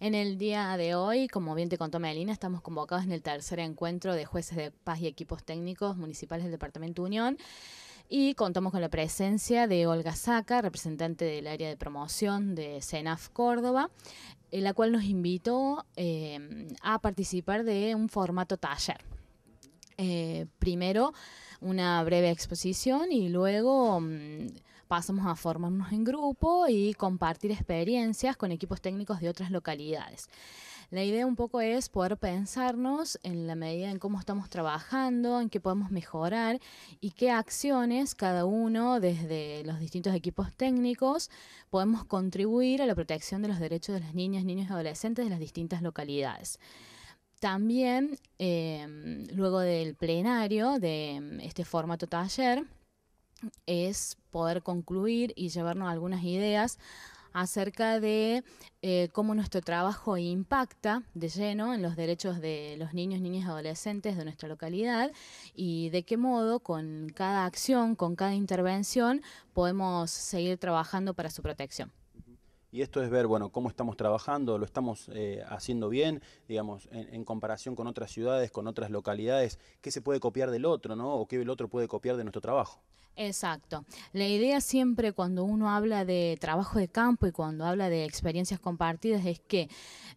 En el día de hoy, como bien te contó Melina, estamos convocados en el tercer encuentro de jueces de paz y equipos técnicos municipales del Departamento Unión. Y contamos con la presencia de Olga Saca, representante del área de promoción de CENAF Córdoba, eh, la cual nos invitó eh, a participar de un formato taller. Eh, primero una breve exposición y luego mm, pasamos a formarnos en grupo y compartir experiencias con equipos técnicos de otras localidades. La idea un poco es poder pensarnos en la medida en cómo estamos trabajando, en qué podemos mejorar y qué acciones cada uno desde los distintos equipos técnicos podemos contribuir a la protección de los derechos de las niñas, niños y adolescentes de las distintas localidades. También, em, luego del plenario de este formato taller, es poder concluir y llevarnos algunas ideas acerca de eh, cómo nuestro trabajo impacta de lleno en los derechos de los niños, niñas y adolescentes de nuestra localidad y de qué modo con cada acción, con cada intervención, podemos seguir trabajando para su protección. Y esto es ver, bueno, cómo estamos trabajando, lo estamos eh, haciendo bien, digamos, en, en, comparación con otras ciudades, con otras localidades, qué se puede copiar del otro, ¿no? O qué el otro puede copiar de nuestro trabajo. Exacto. La idea siempre cuando uno habla de trabajo de campo y cuando habla de experiencias compartidas es que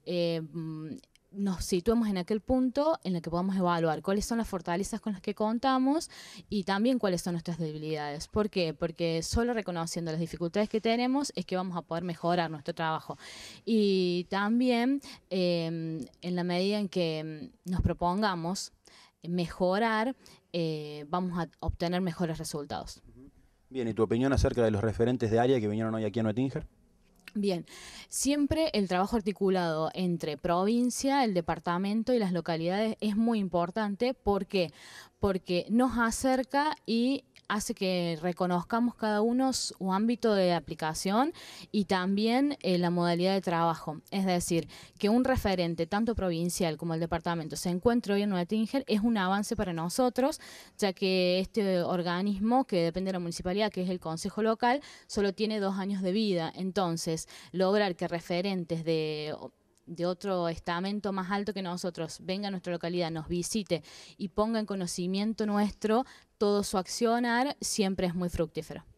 eh, mm, nos situemos en aquel punto en el que podamos evaluar cuáles son las fortalezas con las que contamos y también cuáles son nuestras debilidades. ¿Por qué? Porque solo reconociendo las dificultades que tenemos es que vamos a poder mejorar nuestro trabajo. Y también em, en la medida en que mm, nos propongamos mejorar, eh, vamos a obtener mejores resultados. Bien, ¿y tu opinión acerca de los referentes de área que vinieron hoy aquí a Noetinger? Bien, siempre el trabajo articulado entre provincia, el departamento y las localidades es muy importante. ¿Por qué? Porque nos acerca y hace que reconozcamos cada uno su ámbito de aplicación y también eh, la modalidad de trabajo. Es decir, que un referente, tanto provincial como el departamento, se encuentre hoy en Nueva Tinger es un avance para nosotros, ya que este organismo que depende de la municipalidad, que es el Consejo Local, solo tiene dos años de vida. Entonces, lograr que referentes de de otro estamento más alto que nosotros venga a nuestra localidad, nos visite y ponga en conocimiento nuestro todo su accionar, siempre es muy fructífero.